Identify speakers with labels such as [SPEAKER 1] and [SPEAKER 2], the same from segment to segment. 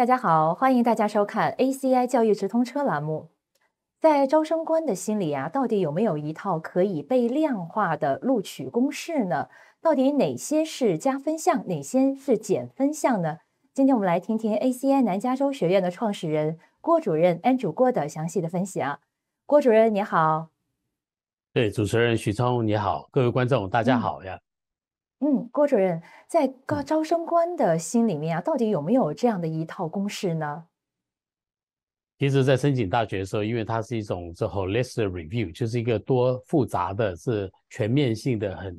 [SPEAKER 1] 大家好，欢迎大家收看 ACI 教育直通车栏目。在招生官的心里啊，到底有没有一套可以被量化的录取公式呢？到底哪些是加分项，哪些是减分项呢？今天我们来听听 ACI 南加州学院的创始人郭主任 Andrew 郭的详细的分析啊。郭主任你好，
[SPEAKER 2] 对，主持人许聪你好，各位观众大家好呀。
[SPEAKER 1] 嗯，郭主任在高招生官的心里面啊，到底有没有这样的一套公式呢？
[SPEAKER 2] 其实，在申请大学的时候，因为它是一种这 holistic review，就是一个多复杂的、是全面性的很。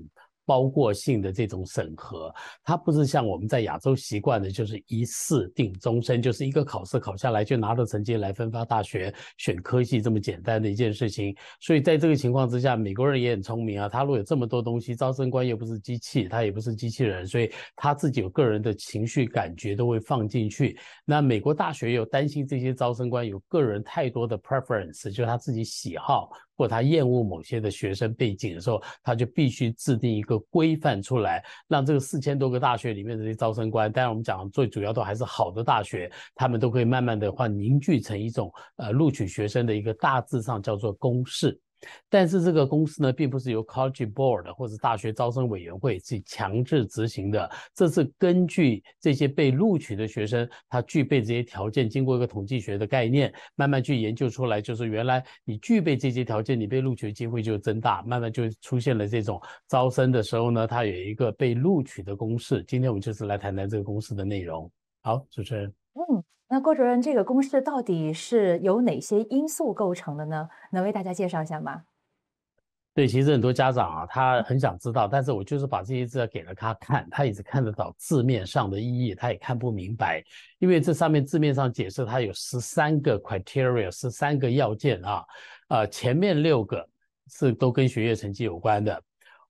[SPEAKER 2] 包括性的这种审核，它不是像我们在亚洲习惯的，就是一次定终身，就是一个考试考下来就拿着成绩来分发大学选科系这么简单的一件事情。所以在这个情况之下，美国人也很聪明啊，他如果有这么多东西，招生官又不是机器，他也不是机器人，所以他自己有个人的情绪感觉都会放进去。那美国大学又担心这些招生官有个人太多的 preference，就是他自己喜好。如果他厌恶某些的学生背景的时候，他就必须制定一个规范出来，让这个四千多个大学里面这些招生官，当然我们讲最主要都还是好的大学，他们都可以慢慢的话凝聚成一种呃录取学生的一个大致上叫做公式。但是这个公司呢，并不是由 College Board 或者大学招生委员会去强制执行的。这是根据这些被录取的学生，他具备这些条件，经过一个统计学的概念，慢慢去研究出来，就是原来你具备这些条件，你被录取机会就增大，慢慢就出现了这种招生的时候呢，它有一个被录取的公式。今天我们就是来谈谈这个公式的内容。好，主持人。
[SPEAKER 1] 嗯。那郭主任，这个公式到底是由哪些因素构成的呢？能为大家介绍一下吗？
[SPEAKER 2] 对，其实很多家长啊，他很想知道，但是我就是把这些资料给了他看，他是看得到字面上的意义，他也看不明白，因为这上面字面上解释，它有十三个 criteria，十三个要件啊，啊，前面六个是都跟学业成绩有关的。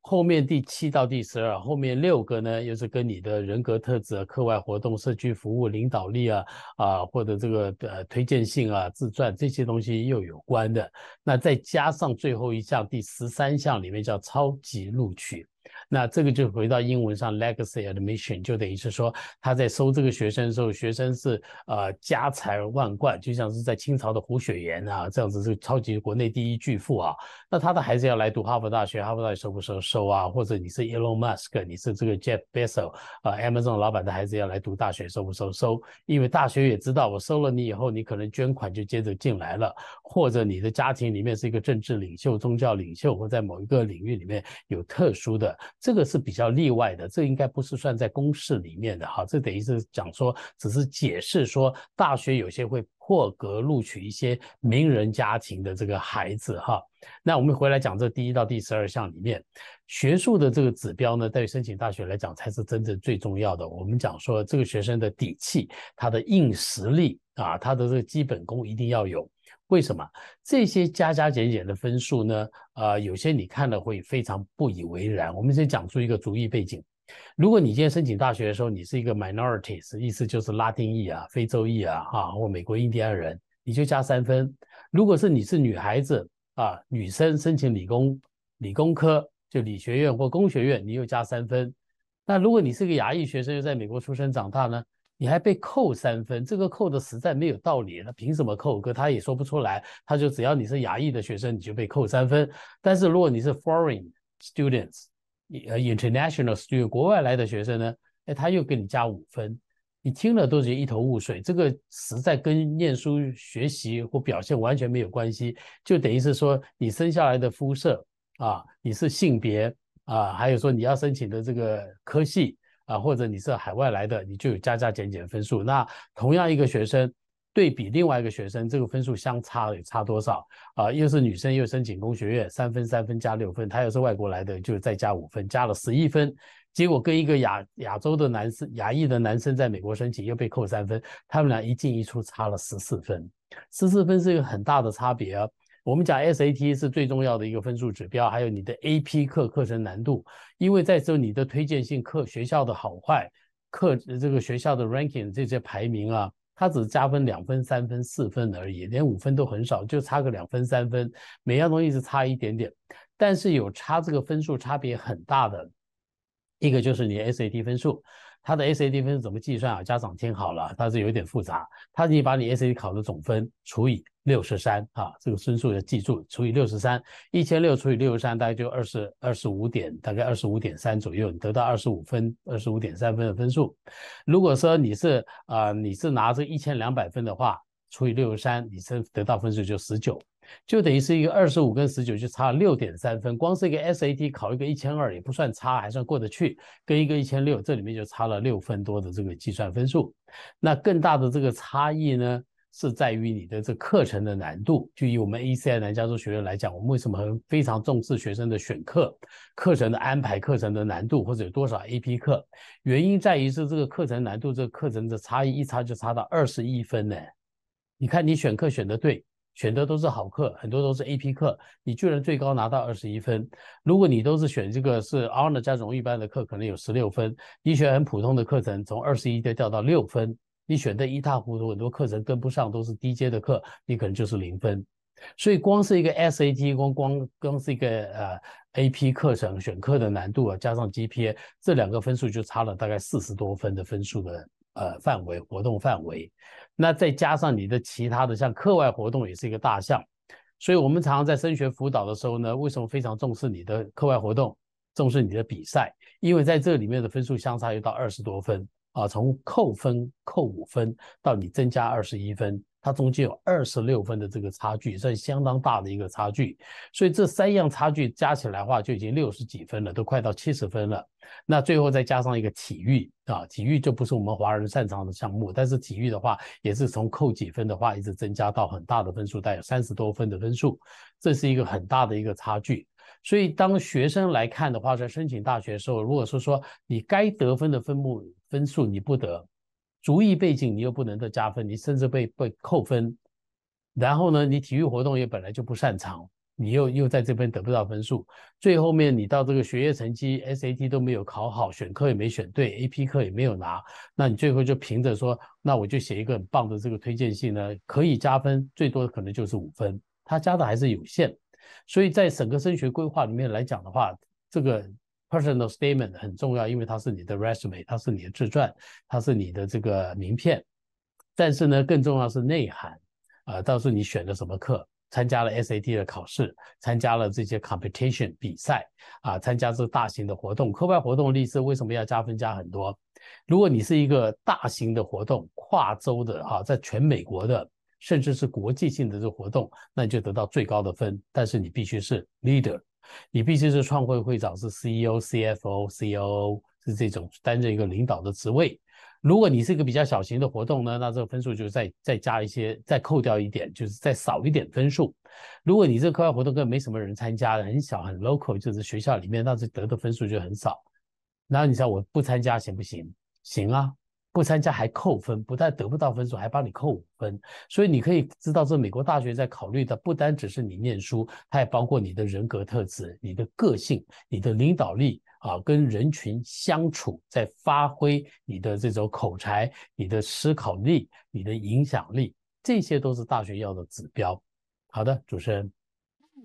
[SPEAKER 2] 后面第七到第十二，后面六个呢，又是跟你的人格特质、课外活动、社区服务、领导力啊啊，或者这个呃推荐信啊、自传这些东西又有关的。那再加上最后一项，第十三项里面叫超级录取。那这个就回到英文上，legacy admission 就等于是说他在收这个学生的时候，学生是呃家财万贯，就像是在清朝的胡雪岩啊这样子，是超级国内第一巨富啊。那他的孩子要来读哈佛大学，哈佛大学收不收收啊？或者你是 Elon Musk，你是这个 Jeff Bezos 啊，Amazon 老板的孩子要来读大学，收不收收？因为大学也知道，我收了你以后，你可能捐款就接着进来了，或者你的家庭里面是一个政治领袖、宗教领袖，或在某一个领域里面有特殊的。这个是比较例外的，这应该不是算在公式里面的哈，这等于是讲说，只是解释说，大学有些会破格录取一些名人家庭的这个孩子哈。那我们回来讲这第一到第十二项里面，学术的这个指标呢，对于申请大学来讲才是真正最重要的。我们讲说这个学生的底气，他的硬实力啊，他的这个基本功一定要有。为什么这些加加减减的分数呢？呃，有些你看了会非常不以为然。我们先讲出一个主义背景：如果你今天申请大学的时候，你是一个 minorities，意思就是拉丁裔啊、非洲裔啊、哈或美国印第安人，你就加三分；如果是你是女孩子啊，女生申请理工理工科，就理学院或工学院，你又加三分。那如果你是个亚裔学生又在美国出生长大呢？你还被扣三分，这个扣的实在没有道理，那凭什么扣？哥他也说不出来，他就只要你是牙医的学生，你就被扣三分。但是如果你是 foreign students，呃，international student，国外来的学生呢？哎，他又给你加五分，你听了都是一头雾水。这个实在跟念书学习或表现完全没有关系，就等于是说你生下来的肤色啊，你是性别啊，还有说你要申请的这个科系。啊，或者你是海外来的，你就有加加减减分数。那同样一个学生对比另外一个学生，这个分数相差有差多少啊？又是女生又申请工学院，三分三分加六分，他又是外国来的，就再加五分，加了十一分。结果跟一个亚亚洲的男生，亚裔的男生在美国申请，又被扣三分，他们俩一进一出差了十四分，十四分是一个很大的差别。我们讲 SAT 是最重要的一个分数指标，还有你的 AP 课课程难度，因为在这你的推荐性课学校的好坏，课这个学校的 ranking 这些排名啊，它只加分两分、三分、四分而已，连五分都很少，就差个两分、三分，每样东西是差一点点，但是有差这个分数差别很大的一个就是你 SAT 分数。他的 S A t 分是怎么计算啊？家长听好了，它是有点复杂。它你把你 S A t 考的总分除以六十三啊，这个分数要记住，除以六十三，一千六除以六十三大概就二十二十五点，大概二十五点三左右，你得到二十五分，二十五点三分的分数。如果说你是啊，你是拿这一千两百分的话，除以六十三，你是得到分数就十九。就等于是一个二十五跟十九就差了六点三分，光是一个 SAT 考一个一千二也不算差，还算过得去，跟一个一千六，这里面就差了六分多的这个计算分数。那更大的这个差异呢，是在于你的这课程的难度。就以我们 ACI 南加州学院来讲，我们为什么非常重视学生的选课、课程的安排、课程的难度或者有多少 AP 课？原因在于是这个课程难度，这个课程的差异一差就差到二十一分呢。你看你选课选的对。选的都是好课，很多都是 AP 课，你居然最高拿到二十一分。如果你都是选这个是 h o n o r 加荣誉班的课，可能有十六分；你选很普通的课程，从二十一掉到六分。你选的一塌糊涂，很多课程跟不上，都是低阶的课，你可能就是零分。所以光是一个 SAT，光光光是一个呃 AP 课程选课的难度啊，加上 GPA 这两个分数就差了大概四十多分的分数的。呃，范围活动范围，那再加上你的其他的像课外活动也是一个大项，所以我们常常在升学辅导的时候呢，为什么非常重视你的课外活动，重视你的比赛？因为在这里面的分数相差又到二十多分。啊，从扣分扣五分到你增加二十一分，它中间有二十六分的这个差距，这相当大的一个差距。所以这三样差距加起来的话，就已经六十几分了，都快到七十分了。那最后再加上一个体育啊，体育就不是我们华人擅长的项目，但是体育的话，也是从扣几分的话一直增加到很大的分数，带有三十多分的分数，这是一个很大的一个差距。所以当学生来看的话，在申请大学的时候，如果是说你该得分的分目分数你不得，族裔背景你又不能得加分，你甚至被被扣分，然后呢，你体育活动也本来就不擅长，你又又在这边得不到分数，最后面你到这个学业成绩 S A T 都没有考好，选课也没选对，A P 课也没有拿，那你最后就凭着说，那我就写一个很棒的这个推荐信呢，可以加分，最多可能就是五分，他加的还是有限，所以在整个升学规划里面来讲的话，这个。Personal statement 很重要，因为它是你的 resume，它是你的自传，它是你的这个名片。但是呢，更重要是内涵。呃，到时候你选了什么课，参加了 SAT 的考试，参加了这些 competition 比赛啊，参加这大型的活动，课外活动例子为什么要加分加很多？如果你是一个大型的活动，跨州的啊，在全美国的，甚至是国际性的这个活动，那你就得到最高的分。但是你必须是 leader。你必须是创会会长，是 CEO、CFO、c o o 是这种担任一个领导的职位。如果你是一个比较小型的活动呢，那这个分数就再再加一些，再扣掉一点，就是再少一点分数。如果你这个课外活动根本没什么人参加的，很小很 local，就是学校里面，那是得的分数就很少。然后你道我不参加行不行？行啊。不参加还扣分，不但得不到分数，还帮你扣五分。所以你可以知道，这美国大学在考虑的不单只是你念书，它也包括你的人格特质、你的个性、你的领导力啊，跟人群相处，在发挥你的这种口才、你的思考力、你的影响力，这些都是大学要的指标。好的，主持人。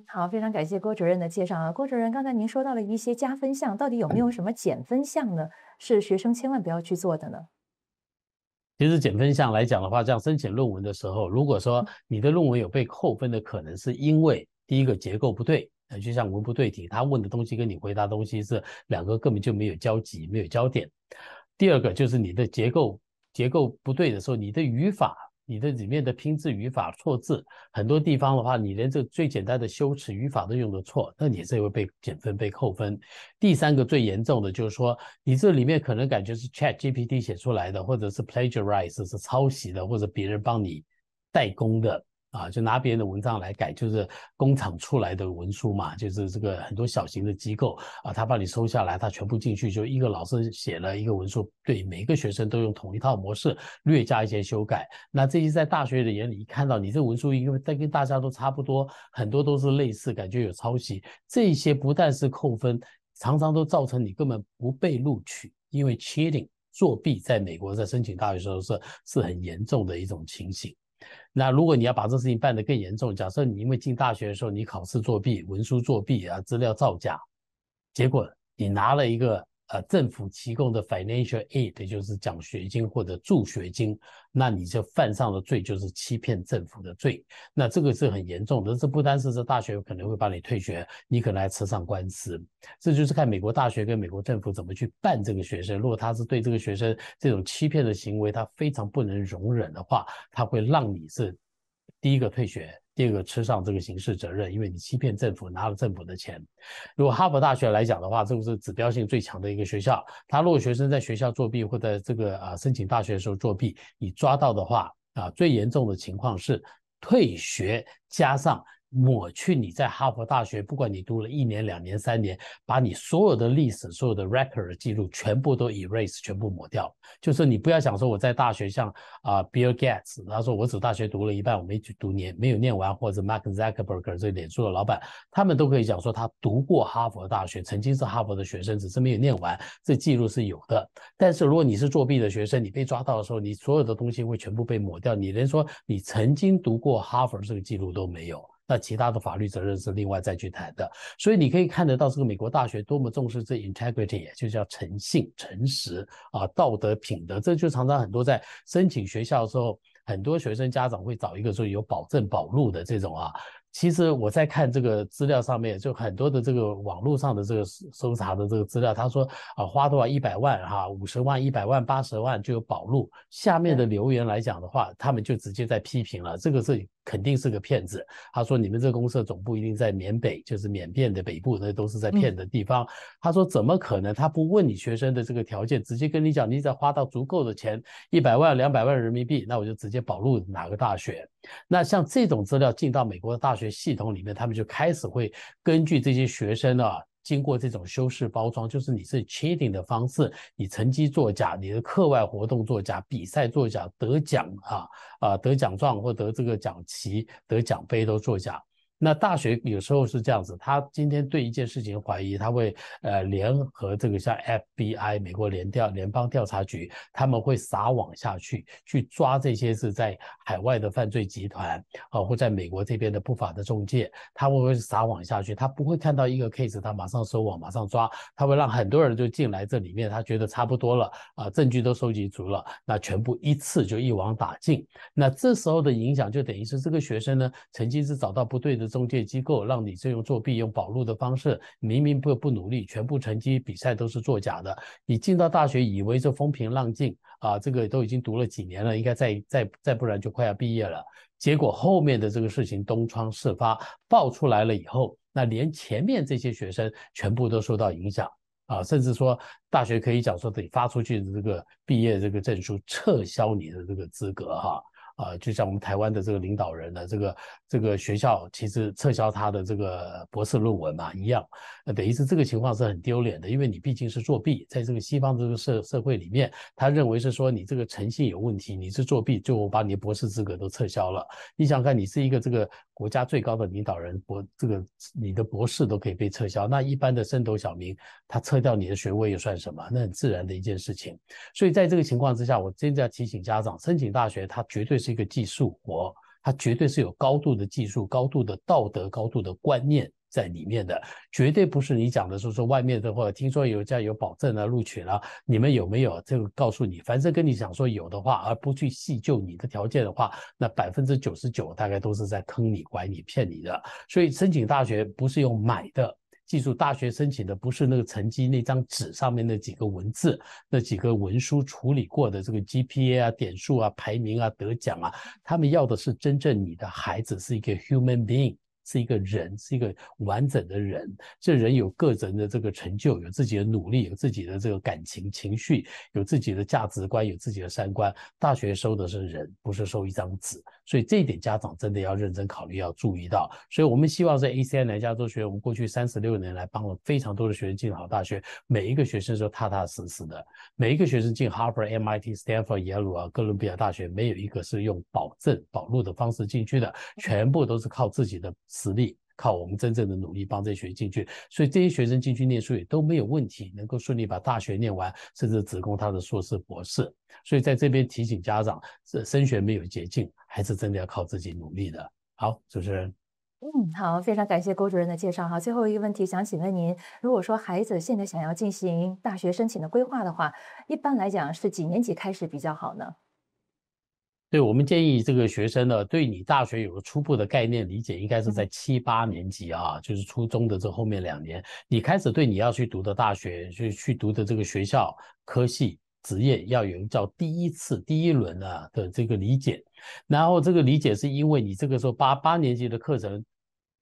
[SPEAKER 1] 好，非常感谢郭主任的介绍啊。郭主任，刚才您说到了一些加分项，到底有没有什么减分项呢？是学生千万不要去做的呢？
[SPEAKER 2] 其实减分项来讲的话，这样申请论文的时候，如果说你的论文有被扣分的可能，是因为第一个结构不对，就像文不对题，他问的东西跟你回答东西是两个根本就没有交集、没有交点。第二个就是你的结构结构不对的时候，你的语法。你的里面的拼字、语法错字很多地方的话，你连这最简单的修辞语法都用的错，那你这会被减分、被扣分。第三个最严重的就是说，你这里面可能感觉是 Chat GPT 写出来的，或者是 plagiarize 是抄袭的，或者别人帮你代工的。啊，就拿别人的文章来改，就是工厂出来的文书嘛，就是这个很多小型的机构啊，他帮你收下来，他全部进去，就一个老师写了一个文书，对每个学生都用同一套模式，略加一些修改。那这些在大学的眼里，一看到你这文书，因为在跟大家都差不多，很多都是类似，感觉有抄袭。这些不但是扣分，常常都造成你根本不被录取，因为确定作弊，在美国在申请大学时候是是很严重的一种情形。那如果你要把这事情办得更严重，假设你因为进大学的时候你考试作弊、文书作弊啊、资料造假，结果你拿了一个。呃，政府提供的 financial aid 就是奖学金或者助学金，那你就犯上了罪，就是欺骗政府的罪。那这个是很严重的，这不单是这大学可能会把你退学，你可能还吃上官司。这就是看美国大学跟美国政府怎么去办这个学生。如果他是对这个学生这种欺骗的行为，他非常不能容忍的话，他会让你是第一个退学。第二个吃上这个刑事责任，因为你欺骗政府拿了政府的钱。如果哈佛大学来讲的话，这个是指标性最强的一个学校。他如果学生在学校作弊，或者这个啊申请大学的时候作弊，你抓到的话啊，最严重的情况是退学加上。抹去你在哈佛大学，不管你读了一年、两年、三年，把你所有的历史、所有的 record 的记录全部都 erase，全部抹掉。就是你不要想说我在大学像啊 Bill Gates，他说我只大学读了一半，我没去读年，没有念完，或者 Mark Zuckerberg 这脸书的老板，他们都可以讲说他读过哈佛大学，曾经是哈佛的学生，只是没有念完，这记录是有的。但是如果你是作弊的学生，你被抓到的时候，你所有的东西会全部被抹掉，你连说你曾经读过哈佛这个记录都没有。那其他的法律责任是另外再去谈的，所以你可以看得到这个美国大学多么重视这 integrity，也就叫诚信、诚实啊，道德品德。这就常常很多在申请学校的时候，很多学生家长会找一个说有保证保录的这种啊。其实我在看这个资料上面，就很多的这个网络上的这个搜查的这个资料，他说啊，花多少一百万哈，五十万、一百万、八十万就有保录。下面的留言来讲的话，他们就直接在批评了，这个是肯定是个骗子。他说：“你们这个公司总部一定在缅北，就是缅甸的北部，那都是在骗的地方。”他说：“怎么可能？他不问你学生的这个条件，直接跟你讲，你只要花到足够的钱，一百万、两百万人民币，那我就直接保录哪个大学。那像这种资料进到美国的大学系统里面，他们就开始会根据这些学生啊。”经过这种修饰包装，就是你是 cheating 的方式，你成绩作假，你的课外活动作假，比赛作假，得奖啊啊得奖状或得这个奖旗、得奖杯都作假。那大学有时候是这样子，他今天对一件事情怀疑，他会呃联合这个像 FBI 美国联调联邦调查局，他们会撒网下去，去抓这些是在海外的犯罪集团，啊，或在美国这边的不法的中介，他们会撒网下去，他不会看到一个 case，他马上收网，马上抓，他会让很多人就进来这里面，他觉得差不多了啊，证据都收集足了，那全部一次就一网打尽。那这时候的影响就等于是这个学生呢，曾经是找到不对的。中介机构让你这种作弊、用保录的方式，明明不不努力，全部成绩比赛都是作假的。你进到大学，以为这风平浪静啊，这个都已经读了几年了，应该再再再不然就快要毕业了。结果后面的这个事情东窗事发爆出来了以后，那连前面这些学生全部都受到影响啊，甚至说大学可以讲说，自己发出去的这个毕业这个证书撤销你的这个资格哈。啊，就像我们台湾的这个领导人呢，这个这个学校其实撤销他的这个博士论文嘛一样，呃，等于是这个情况是很丢脸的，因为你毕竟是作弊，在这个西方这个社社会里面，他认为是说你这个诚信有问题，你是作弊，就把你的博士资格都撤销了。你想看你是一个这个国家最高的领导人，博这个你的博士都可以被撤销，那一般的升头小民，他撤掉你的学位又算什么？那很自然的一件事情。所以在这个情况之下，我真正提醒家长，申请大学他绝对是。这个技术活，它绝对是有高度的技术、高度的道德、高度的观念在里面的，绝对不是你讲的，说说外面的话，听说有家有保证啊、录取了，你们有没有？这个告诉你，凡是跟你讲说有的话，而不去细究你的条件的话，那百分之九十九大概都是在坑你、拐你、骗你的。所以申请大学不是用买的。记住，大学申请的不是那个成绩，那张纸上面那几个文字，那几个文书处理过的这个 GPA 啊、点数啊、排名啊、得奖啊，他们要的是真正你的孩子是一个 human being，是一个人，是一个完整的人。这人有个人的这个成就，有自己的努力，有自己的这个感情情绪，有自己的价值观，有自己的三观。大学收的是人，不是收一张纸。所以这一点，家长真的要认真考虑，要注意到。所以，我们希望在 ACI 来加州学。我们过去三十六年来，帮了非常多的学生进好大学。每一个学生都踏踏实实的，每一个学生进 Harvard、MIT、Stanford、耶鲁啊、哥伦比亚大学，没有一个是用保证保录的方式进去的，全部都是靠自己的实力，靠我们真正的努力帮这些学生进去。所以，这些学生进去念书也都没有问题，能够顺利把大学念完，甚至子供他的硕士、博士。所以，在这边提醒家长，这升学没有捷径。还是真的要靠自己努力的。好，主持人。
[SPEAKER 1] 嗯，好，非常感谢郭主任的介绍哈。最后一个问题，想请问您，如果说孩子现在想要进行大学申请的规划的话，一般来讲是几年级开始比较好呢？
[SPEAKER 2] 对我们建议，这个学生呢，对你大学有个初步的概念理解，应该是在七八年级啊，就是初中的这后面两年，你开始对你要去读的大学，去去读的这个学校科系。职业要有叫第一次、第一轮啊的这个理解，然后这个理解是因为你这个时候八八年级的课程，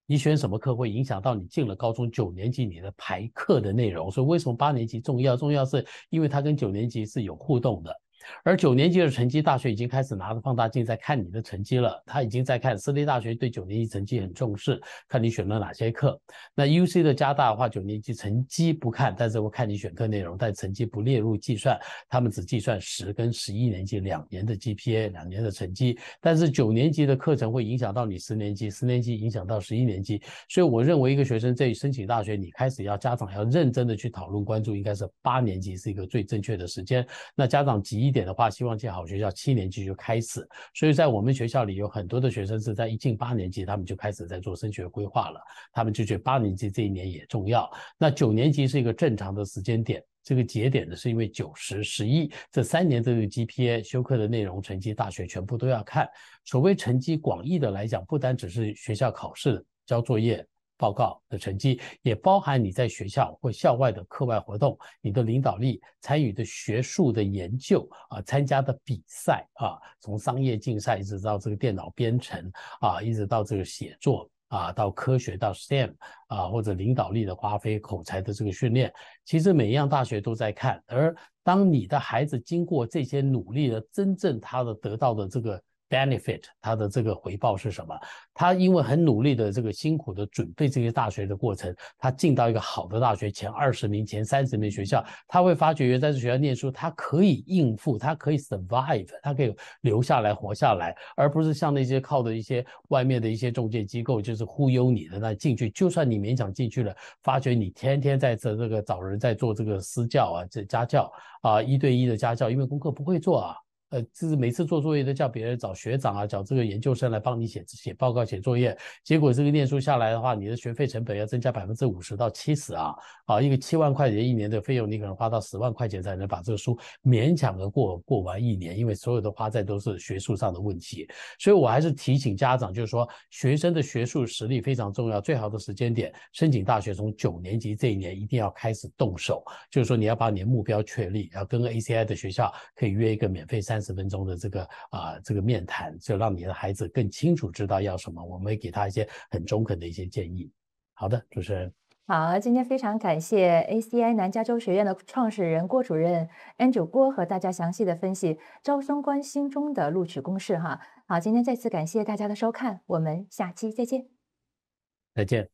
[SPEAKER 2] 你选什么课会影响到你进了高中九年级你的排课的内容，所以为什么八年级重要？重要是因为它跟九年级是有互动的。而九年级的成绩，大学已经开始拿着放大镜在看你的成绩了。他已经在看私立大学对九年级成绩很重视，看你选了哪些课。那 U C 的加大的话，九年级成绩不看，但是我看你选课内容，但成绩不列入计算。他们只计算十跟十一年级两年的 G P A，两年的成绩。但是九年级的课程会影响到你十年级，十年级影响到十一年级。所以我认为，一个学生在申请大学，你开始要家长要认真的去讨论、关注，应该是八年级是一个最正确的时间。那家长及点的话，希望进好学校，七年级就开始。所以在我们学校里，有很多的学生是在一进八年级，他们就开始在做升学规划了。他们就觉得八年级这一年也重要。那九年级是一个正常的时间点，这个节点呢，是因为九十、十一这三年都有 GPA，修课的内容、成绩、大学全部都要看。所谓成绩广义的来讲，不单只是学校考试、交作业。报告的成绩也包含你在学校或校外的课外活动，你的领导力、参与的学术的研究啊，参加的比赛啊，从商业竞赛一直到这个电脑编程啊，一直到这个写作啊，到科学到 STEM 啊，或者领导力的发挥、口才的这个训练，其实每一样大学都在看。而当你的孩子经过这些努力的，真正他的得到的这个。benefit 他的这个回报是什么？他因为很努力的这个辛苦的准备这些大学的过程，他进到一个好的大学前二十名、前三十名学校，他会发觉原在这学校念书，他可以应付，他可以 survive，他可以留下来活下来，而不是像那些靠的一些外面的一些中介机构就是忽悠你的那进去，就算你勉强进去了，发觉你天天在这这个找人在做这个私教啊，这家教啊，一对一的家教，因为功课不会做啊。呃，就是每次做作业都叫别人找学长啊，找这个研究生来帮你写写报告、写作业。结果这个念书下来的话，你的学费成本要增加百分之五十到七十啊！啊，一个七万块钱一年的费用，你可能花到十万块钱才能把这个书勉强的过过完一年，因为所有的花在都是学术上的问题。所以我还是提醒家长，就是说学生的学术实力非常重要。最好的时间点，申请大学从九年级这一年一定要开始动手，就是说你要把你的目标确立，要跟个 ACI 的学校可以约一个免费三。十分钟的这个啊，这个面谈，就让你的孩子更清楚知道要什么，我们会给他一些很中肯的一些建议。好的，主持人。
[SPEAKER 1] 好，今天非常感谢 ACI 南加州学院的创始人郭主任 a n d r e 郭和大家详细的分析招生官心中的录取公式哈。好，今天再次感谢大家的收看，我们下期再见。
[SPEAKER 2] 再见。